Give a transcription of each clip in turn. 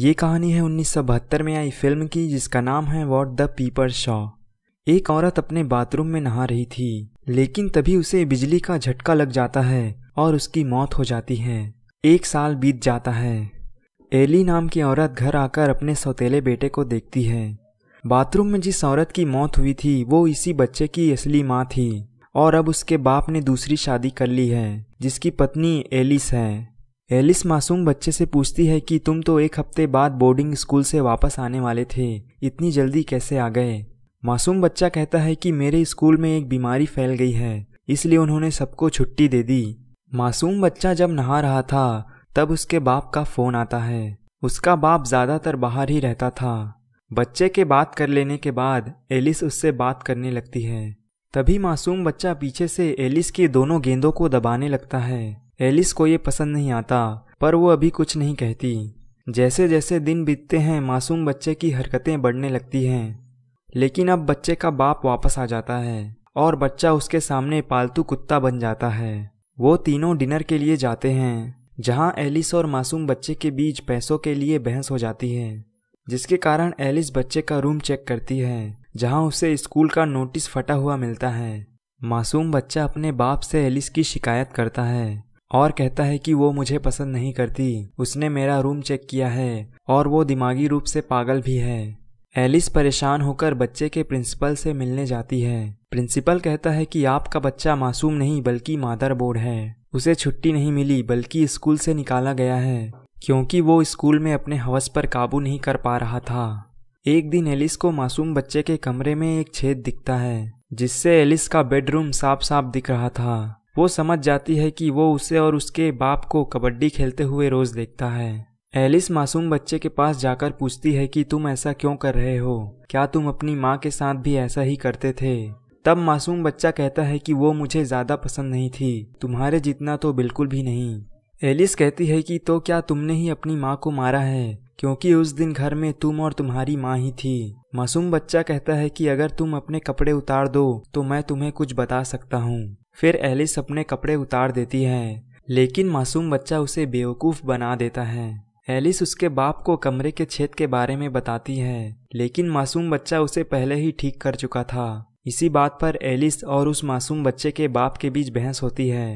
ये कहानी है उन्नीस में आई फिल्म की जिसका नाम है वॉट द पीपर शॉ एक औरत अपने बाथरूम में नहा रही थी लेकिन तभी उसे बिजली का झटका लग जाता है और उसकी मौत हो जाती है एक साल बीत जाता है एली नाम की औरत घर आकर अपने सौतेले बेटे को देखती है बाथरूम में जिस औरत की मौत हुई थी वो इसी बच्चे की असली माँ थी और अब उसके बाप ने दूसरी शादी कर ली है जिसकी पत्नी एलिस है एलिस मासूम बच्चे से पूछती है कि तुम तो एक हफ्ते बाद बोर्डिंग स्कूल से वापस आने वाले थे इतनी जल्दी कैसे आ गए मासूम बच्चा कहता है कि मेरे स्कूल में एक बीमारी फैल गई है इसलिए उन्होंने सबको छुट्टी दे दी मासूम बच्चा जब नहा रहा था तब उसके बाप का फोन आता है उसका बाप ज़्यादातर बाहर ही रहता था बच्चे के बात कर लेने के बाद एलिस उससे बात करने लगती है तभी मासूम बच्चा पीछे से एलिस की दोनों गेंदों को दबाने लगता है एलिस को ये पसंद नहीं आता पर वो अभी कुछ नहीं कहती जैसे जैसे दिन बीतते हैं मासूम बच्चे की हरकतें बढ़ने लगती हैं लेकिन अब बच्चे का बाप वापस आ जाता है और बच्चा उसके सामने पालतू कुत्ता बन जाता है वो तीनों डिनर के लिए जाते हैं जहां एलिस और मासूम बच्चे के बीच पैसों के लिए बहस हो जाती है जिसके कारण एलिस बच्चे का रूम चेक करती है जहां उसे स्कूल का नोटिस फटा हुआ मिलता है मासूम बच्चा अपने बाप से एलिस की शिकायत करता है और कहता है कि वो मुझे पसंद नहीं करती उसने मेरा रूम चेक किया है और वो दिमागी रूप से पागल भी है एलिस परेशान होकर बच्चे के प्रिंसिपल से मिलने जाती है प्रिंसिपल कहता है कि आपका बच्चा मासूम नहीं बल्कि मादर बोर्ड है उसे छुट्टी नहीं मिली बल्कि स्कूल से निकाला गया है क्योंकि वो स्कूल में अपने हवस पर काबू नहीं कर पा रहा था एक दिन एलिस को मासूम बच्चे के कमरे में एक छेद दिखता है जिससे एलिस का बेडरूम साफ साफ दिख रहा था वो समझ जाती है कि वो उसे और उसके बाप को कबड्डी खेलते हुए रोज देखता है एलिस मासूम बच्चे के पास जाकर पूछती है कि तुम ऐसा क्यों कर रहे हो क्या तुम अपनी माँ के साथ भी ऐसा ही करते थे तब मासूम बच्चा कहता है कि वो मुझे ज़्यादा पसंद नहीं थी तुम्हारे जितना तो बिल्कुल भी नहीं एलिस कहती है कि तो क्या तुमने ही अपनी माँ को मारा है क्योंकि उस दिन घर में तुम और तुम्हारी माँ ही थी मासूम बच्चा कहता है कि अगर तुम अपने कपड़े उतार दो तो मैं तुम्हें कुछ बता सकता हूँ फिर एलिस अपने कपड़े उतार देती है लेकिन मासूम बच्चा उसे बेवकूफ़ बना देता है एलिस उसके बाप को कमरे के छेद के बारे में बताती है लेकिन मासूम बच्चा उसे पहले ही ठीक कर चुका था इसी बात पर एलिस और उस मासूम बच्चे के बाप के बीच बहस होती है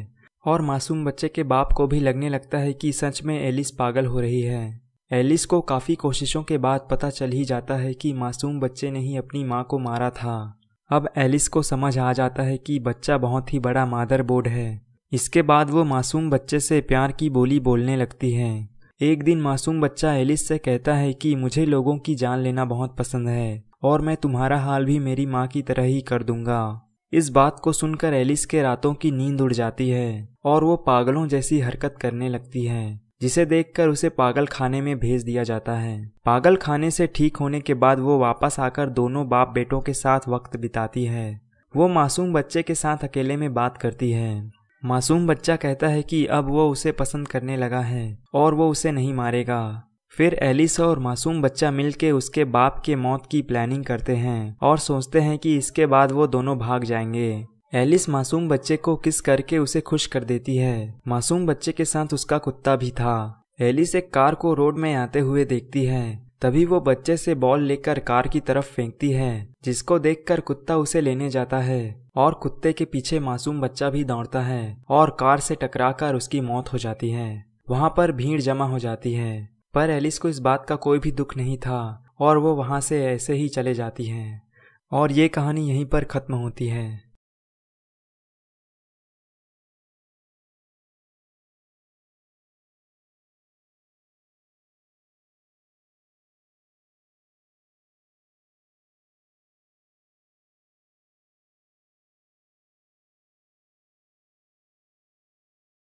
और मासूम बच्चे के बाप को भी लगने लगता है कि सच में एलिस पागल हो रही है एलिस को काफ़ी कोशिशों के बाद पता चल ही जाता है कि मासूम बच्चे ने ही अपनी माँ को मारा था अब एलिस को समझ आ जाता है कि बच्चा बहुत ही बड़ा मादर बोर्ड है इसके बाद वो मासूम बच्चे से प्यार की बोली बोलने लगती है एक दिन मासूम बच्चा एलिस से कहता है कि मुझे लोगों की जान लेना बहुत पसंद है और मैं तुम्हारा हाल भी मेरी माँ की तरह ही कर दूंगा इस बात को सुनकर एलिस के रातों की नींद उड़ जाती है और वो पागलों जैसी हरकत करने लगती है जिसे देखकर उसे पागल खाने में भेज दिया जाता है पागल खाने से ठीक होने के बाद वो वापस आकर दोनों बाप बेटों के साथ वक्त बिताती है वो मासूम बच्चे के साथ अकेले में बात करती है मासूम बच्चा कहता है कि अब वो उसे पसंद करने लगा है और वो उसे नहीं मारेगा फिर एलिस और मासूम बच्चा मिलके उसके बाप के मौत की प्लानिंग करते हैं और सोचते हैं कि इसके बाद वो दोनों भाग जाएंगे एलिस मासूम बच्चे को किस करके उसे खुश कर देती है मासूम बच्चे के साथ उसका कुत्ता भी था एलिस एक कार को रोड में आते हुए देखती है तभी वो बच्चे से बॉल लेकर कार की तरफ फेंकती है जिसको देखकर कुत्ता उसे लेने जाता है और कुत्ते के पीछे मासूम बच्चा भी दौड़ता है और कार से टकराकर उसकी मौत हो जाती है वहां पर भीड़ जमा हो जाती है पर एलिस को इस बात का कोई भी दुख नहीं था और वो वहां से ऐसे ही चले जाती है और ये कहानी यहीं पर ख़त्म होती है